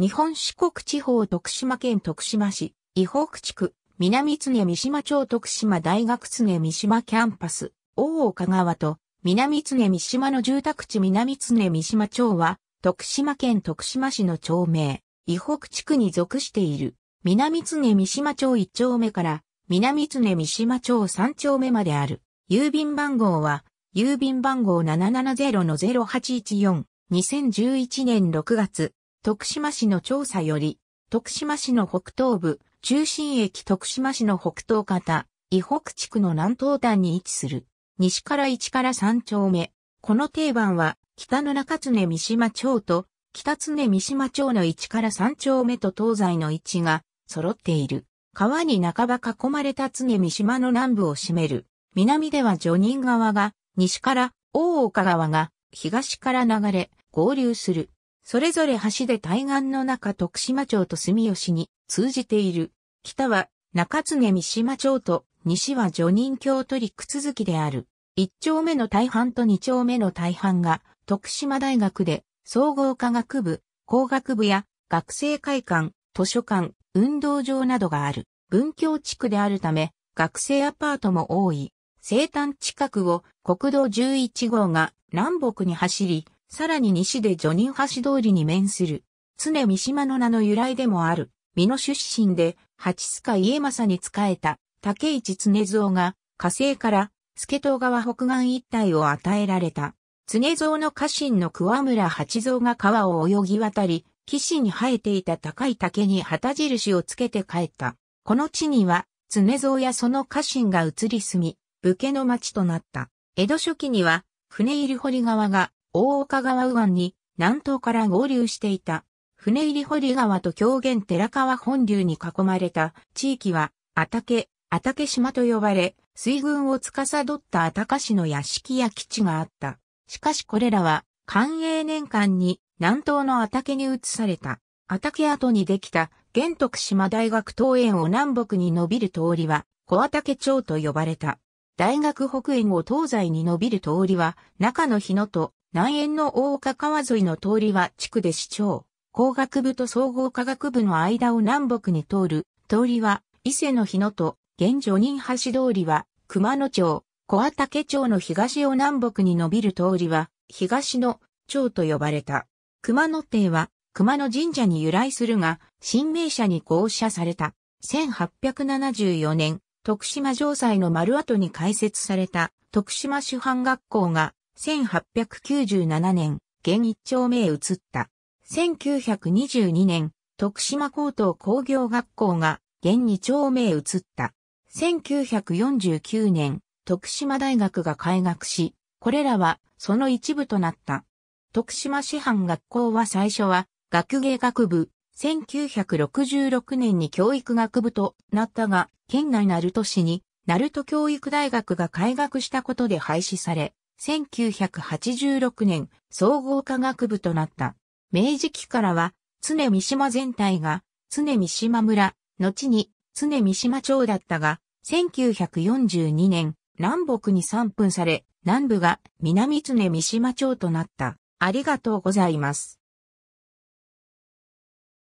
日本四国地方徳島県徳島市、伊北地区、南常三島町徳島大学常三島キャンパス、大岡川と、南常三島の住宅地南常三島町は、徳島県徳島市の町名、伊北地区に属している、南常三島町1丁目から、南常三島町3丁目まである。郵便番号は、郵便番号770-0814、2011年6月、徳島市の調査より、徳島市の北東部、中心駅徳島市の北東方、伊北地区の南東端に位置する。西から1から3丁目。この定番は、北の中常三島町と、北常三島町の1から3丁目と東西の位置が揃っている。川に半ば囲まれた常三島の南部を占める。南ではジョニン川が、西から大岡川が、東から流れ、合流する。それぞれ橋で対岸の中徳島町と住吉に通じている。北は中津三島町と西は女人京都陸続きである。一丁目の大半と二丁目の大半が徳島大学で総合科学部、工学部や学生会館、図書館、運動場などがある。文教地区であるため学生アパートも多い。生誕近くを国道11号が南北に走り、さらに西でジョニン橋通りに面する、常三島の名の由来でもある、美濃出身で、八須賀家政に仕えた、竹市常蔵が、火星から、助東川北岸一帯を与えられた。常蔵の家臣の桑村八蔵が川を泳ぎ渡り、岸に生えていた高い竹に旗印をつけて帰った。この地には、常蔵やその家臣が移り住み、武家の町となった。江戸初期には、船入堀川が大岡川右岸に南東から合流していた。船入堀川と狂言寺川本流に囲まれた地域は、あたけ、あたけ島と呼ばれ、水軍を司ったあたか市の屋敷や基地があった。しかしこれらは、寛永年間に南東のあたけに移された。あたけ跡にできた、玄徳島大学東園を南北に伸びる通りは、小あたけ町と呼ばれた。大学北園を東西に伸びる通りは、中の日野と南園の大岡川沿いの通りは地区で市長、工学部と総合科学部の間を南北に通る通りは伊勢の日野と現女人橋通りは熊野町、小畑町の東を南北に伸びる通りは東の町と呼ばれた。熊野邸は熊野神社に由来するが、新名社に降社された。1874年、徳島城西の丸跡に開設された徳島主犯学校が1897年、現一丁目へ移った。1922年、徳島高等工業学校が現二丁目へ移った。1949年、徳島大学が開学し、これらはその一部となった。徳島市販学校は最初は学芸学部、1966年に教育学部となったが、県内鳴門市に、鳴門教育大学が開学したことで廃止され、1986年総合科学部となった。明治期からは、常三島全体が、常三島村、後に常三島町だったが、1942年、南北に散分され、南部が南常三島町となった。ありがとうございます。